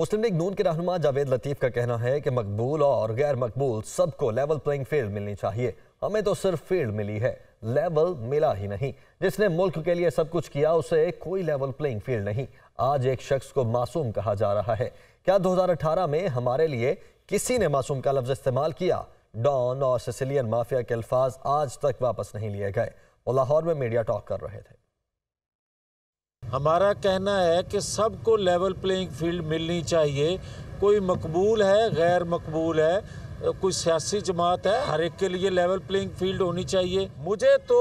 मुस्लिम league नून के रहनुमा जावेद लतीफ़ का कहना है कि मकबूल और गैर मकबूल सबको लेवल प्लेइंग फील्ड मिलनी चाहिए हमें तो सिर्फ फील्ड मिली है लेवल मिला ही नहीं जिसने मुल्क के लिए सब कुछ किया उसे कोई लेवल प्लेइंग फील्ड नहीं आज एक शख्स को मासूम कहा जा रहा है क्या 2018 में हमारे लिए किसी ने मासूम का लफ्ज़ इस्तेमाल किया डॉन और सिसिलियन माफिया के अल्फाज आज तक वापस नहीं लिए गए वो लाहौर में मीडिया टॉक कर रहे थे हमारा कहना है कि सबको लेवल प्लेइंग फील्ड मिलनी चाहिए कोई मकबूल है गैर मकबूल है कोई सियासी जमात है हर एक के लिए लेवल प्लेइंग फील्ड होनी चाहिए मुझे तो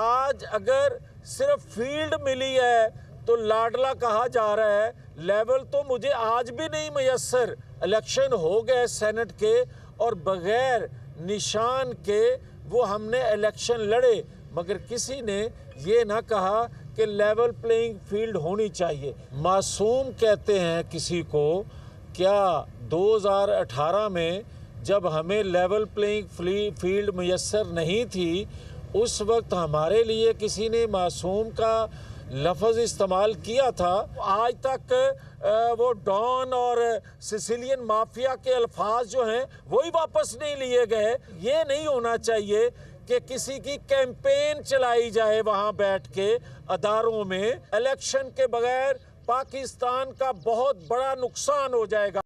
आज अगर सिर्फ फील्ड मिली है तो लाडला कहा जा रहा है लेवल तो मुझे आज भी नहीं मैसर इलेक्शन हो गए सेनेट के और बगैर निशान के वो हमने इलेक्शन लड़े मगर किसी ने ये ना कहा कि लेवल प्लेइंग फील्ड होनी चाहिए मासूम कहते हैं किसी को क्या 2018 में जब हमें लेवल प्लेइंग फील्ड मैसर नहीं थी उस वक्त हमारे लिए किसी ने मासूम का लफज इस्तेमाल किया था आज तक वो डॉन और सिसिलियन माफिया के अल्फाज जो हैं वही वापस नहीं लिए गए ये नहीं होना चाहिए कि किसी की कैंपेन चलाई जाए वहां बैठ के अदारों में इलेक्शन के बगैर पाकिस्तान का बहुत बड़ा नुकसान हो जाएगा